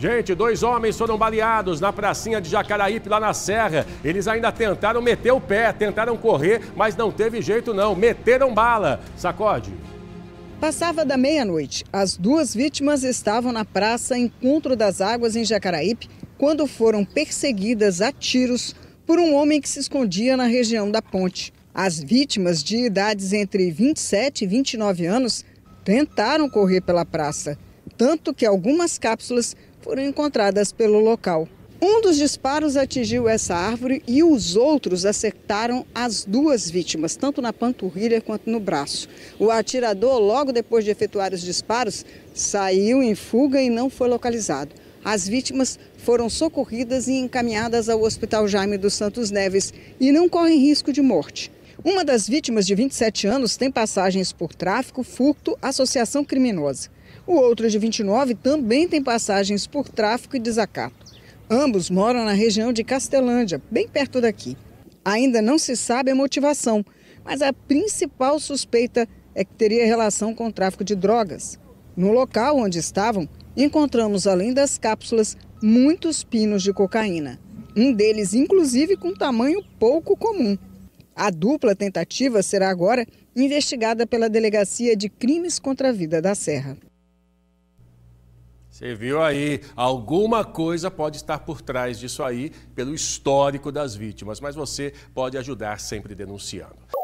Gente, dois homens foram baleados na pracinha de Jacaraípe, lá na Serra. Eles ainda tentaram meter o pé, tentaram correr, mas não teve jeito não. Meteram bala. Sacode. Passava da meia-noite. As duas vítimas estavam na praça Encontro das Águas, em Jacaraípe, quando foram perseguidas a tiros por um homem que se escondia na região da ponte. As vítimas, de idades entre 27 e 29 anos, tentaram correr pela praça tanto que algumas cápsulas foram encontradas pelo local. Um dos disparos atingiu essa árvore e os outros acertaram as duas vítimas, tanto na panturrilha quanto no braço. O atirador, logo depois de efetuar os disparos, saiu em fuga e não foi localizado. As vítimas foram socorridas e encaminhadas ao Hospital Jaime dos Santos Neves e não correm risco de morte. Uma das vítimas, de 27 anos, tem passagens por tráfico, furto, associação criminosa. O outro, de 29, também tem passagens por tráfico e desacato. Ambos moram na região de Castelândia, bem perto daqui. Ainda não se sabe a motivação, mas a principal suspeita é que teria relação com o tráfico de drogas. No local onde estavam, encontramos, além das cápsulas, muitos pinos de cocaína. Um deles, inclusive, com tamanho pouco comum. A dupla tentativa será agora investigada pela Delegacia de Crimes contra a Vida da Serra. Você viu aí, alguma coisa pode estar por trás disso aí, pelo histórico das vítimas, mas você pode ajudar sempre denunciando.